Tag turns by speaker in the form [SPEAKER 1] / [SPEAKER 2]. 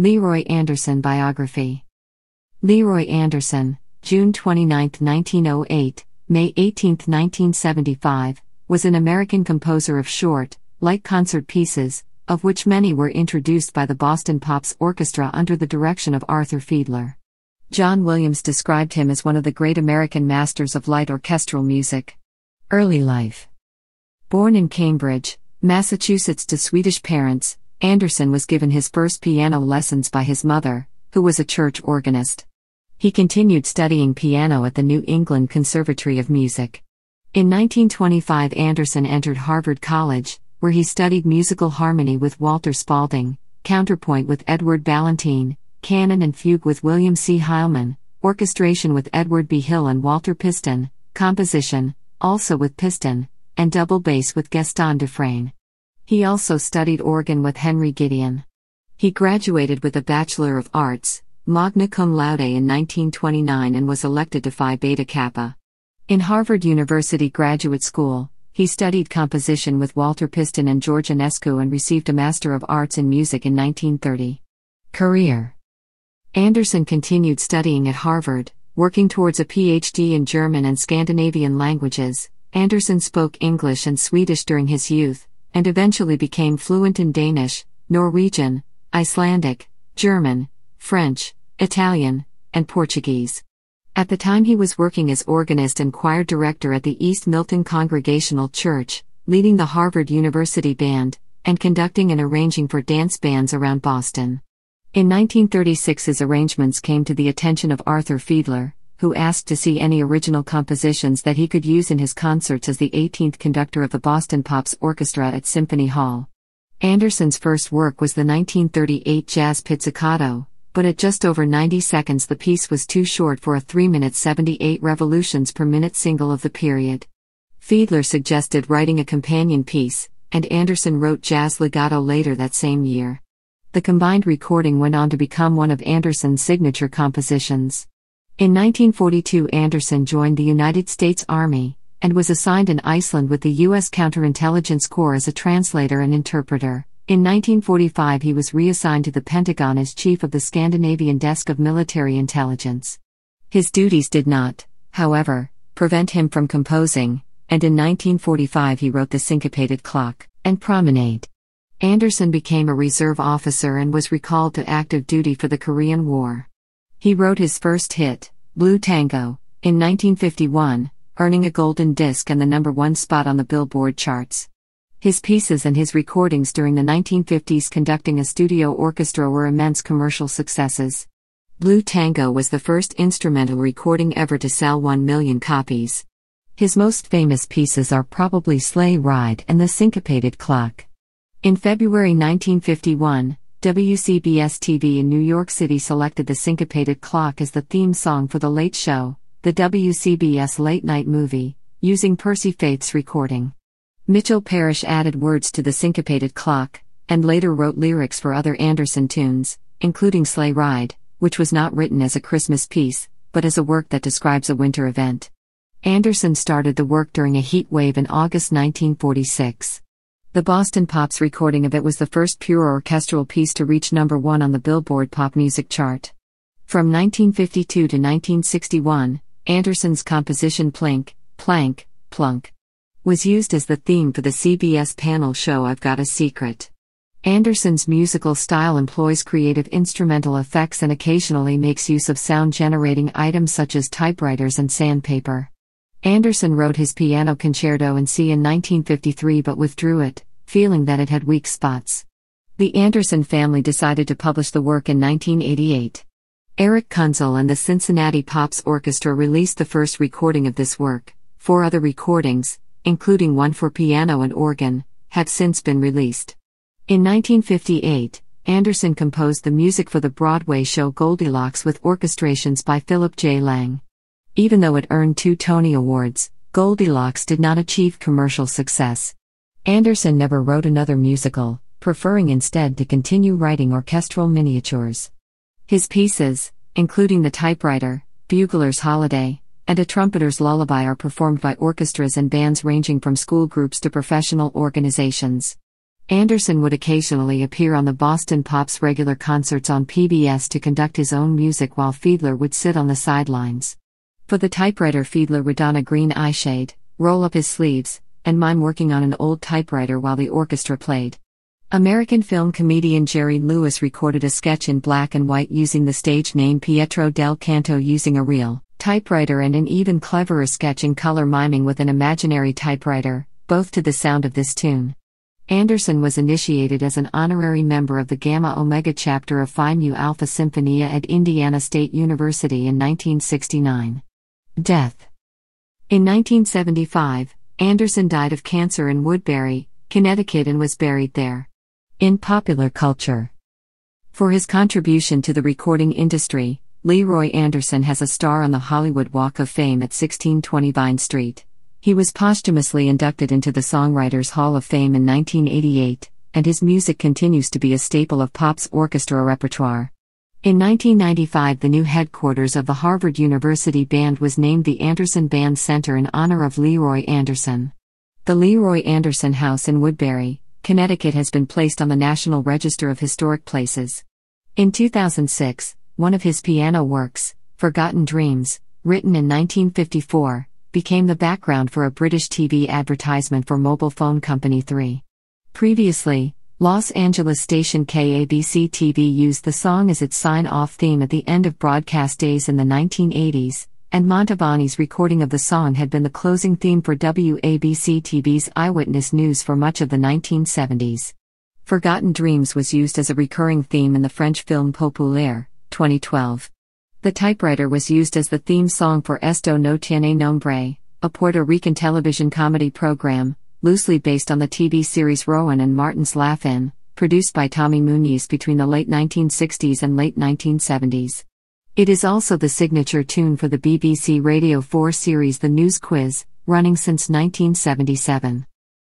[SPEAKER 1] Leroy Anderson Biography Leroy Anderson, June 29, 1908, May 18, 1975, was an American composer of short, light concert pieces, of which many were introduced by the Boston Pops Orchestra under the direction of Arthur Fiedler. John Williams described him as one of the great American masters of light orchestral music. Early life Born in Cambridge, Massachusetts to Swedish parents, Anderson was given his first piano lessons by his mother, who was a church organist. He continued studying piano at the New England Conservatory of Music. In 1925, Anderson entered Harvard College, where he studied musical harmony with Walter Spalding, counterpoint with Edward Ballantyne, canon and fugue with William C. Heilman, orchestration with Edward B. Hill and Walter Piston, composition, also with Piston, and double bass with Gaston Dufresne. He also studied organ with Henry Gideon. He graduated with a Bachelor of Arts, magna cum laude, in 1929 and was elected to Phi Beta Kappa. In Harvard University Graduate School, he studied composition with Walter Piston and George Enescu and received a Master of Arts in Music in 1930. Career Anderson continued studying at Harvard, working towards a PhD in German and Scandinavian languages. Anderson spoke English and Swedish during his youth, and eventually became fluent in Danish, Norwegian, Icelandic, German, French, Italian, and Portuguese. At the time, he was working as organist and choir director at the East Milton Congregational Church, leading the Harvard University Band, and conducting and arranging for dance bands around Boston. In 1936, his arrangements came to the attention of Arthur Fiedler, who asked to see any original compositions that he could use in his concerts as the 18th conductor of the Boston Pops Orchestra at Symphony Hall. Anderson's first work was the 1938 jazz pizzicato, but at just over 90 seconds the piece was too short for a 3 minute 78 revolutions per minute single of the period. Fiedler suggested writing a companion piece, and Anderson wrote Jazz Legato later that same year. The combined recording went on to become one of Anderson's signature compositions. In 1942, Anderson joined the United States Army and was assigned in Iceland with the U.S. Counterintelligence Corps as a translator and interpreter. In 1945, he was reassigned to the Pentagon as chief of the Scandinavian Desk of Military Intelligence. His duties did not, however, prevent him from composing, and in 1945 he wrote The Syncopated Clock and Promenade. Anderson became a reserve officer and was recalled to active duty for the Korean War. He wrote his first hit, Blue Tango, in 1951, earning a golden disc and the number one spot on the Billboard charts. His pieces and his recordings during the 1950s conducting a studio orchestra were immense commercial successes. Blue Tango was the first instrumental recording ever to sell 1 million copies. His most famous pieces are probably Sleigh Ride and The Syncopated Clock. In February 1951, WCBS TV in New York City selected the syncopated clock as the theme song for The Late Show, the WCBS late night movie, using Percy Faith's recording. Mitchell Parrish added words to the syncopated clock, and later wrote lyrics for other Anderson tunes, including Sleigh Ride, which was not written as a Christmas piece, but as a work that describes a winter event. Anderson started the work during a heat wave in August 1946. The Boston Pops recording of it was the first pure orchestral piece to reach number one on the Billboard pop music chart. From 1952 to 1961, Anderson's composition Plink, Plank, Plunk was used as the theme for the CBS panel show I've Got a Secret. Anderson's musical style employs creative instrumental effects and occasionally makes use of sound generating items such as typewriters and sandpaper. Anderson wrote his piano concerto in C in 1953 but withdrew it, feeling that it had weak spots. The Anderson family decided to publish the work in 1988. Eric Kunzel and the Cincinnati Pops Orchestra released the first recording of this work. Four other recordings, including one for piano and organ, have since been released. In 1958, Anderson composed the music for the Broadway show Goldilocks with orchestrations by Philip J. Lang. Even though it earned two Tony Awards, Goldilocks did not achieve commercial success. Anderson never wrote another musical, preferring instead to continue writing orchestral miniatures. His pieces, including The Typewriter, Bugler's Holiday, and A Trumpeter's Lullaby, are performed by orchestras and bands ranging from school groups to professional organizations. Anderson would occasionally appear on the Boston Pop's regular concerts on PBS to conduct his own music while Fiedler would sit on the sidelines. For the typewriter Fiedler a green eyeshade, roll up his sleeves, and mime working on an old typewriter while the orchestra played. American film comedian Jerry Lewis recorded a sketch in black and white using the stage name Pietro del Canto using a reel, typewriter, and an even cleverer sketch in color miming with an imaginary typewriter, both to the sound of this tune. Anderson was initiated as an honorary member of the Gamma Omega chapter of Phi Mu Alpha Symphonia at Indiana State University in 1969. Death. In 1975, Anderson died of cancer in Woodbury, Connecticut and was buried there. In popular culture. For his contribution to the recording industry, Leroy Anderson has a star on the Hollywood Walk of Fame at 1620 Vine Street. He was posthumously inducted into the Songwriters Hall of Fame in 1988, and his music continues to be a staple of pop's orchestra repertoire. In 1995, the new headquarters of the Harvard University Band was named the Anderson Band Center in honor of Leroy Anderson. The Leroy Anderson House in Woodbury, Connecticut has been placed on the National Register of Historic Places. In 2006, one of his piano works, Forgotten Dreams, written in 1954, became the background for a British TV advertisement for mobile phone company 3. Previously, Los Angeles station KABC TV used the song as its sign off theme at the end of broadcast days in the 1980s, and Montavani's recording of the song had been the closing theme for WABC TV's Eyewitness News for much of the 1970s. Forgotten Dreams was used as a recurring theme in the French film Populaire, 2012. The typewriter was used as the theme song for Esto no tiene nombre, a Puerto Rican television comedy program, loosely based on the TV series Rowan and Martin's Laugh In, produced by Tommy Muniz between the late 1960s and late 1970s. It is also the signature tune for the BBC Radio 4 series The News Quiz, running since 1977.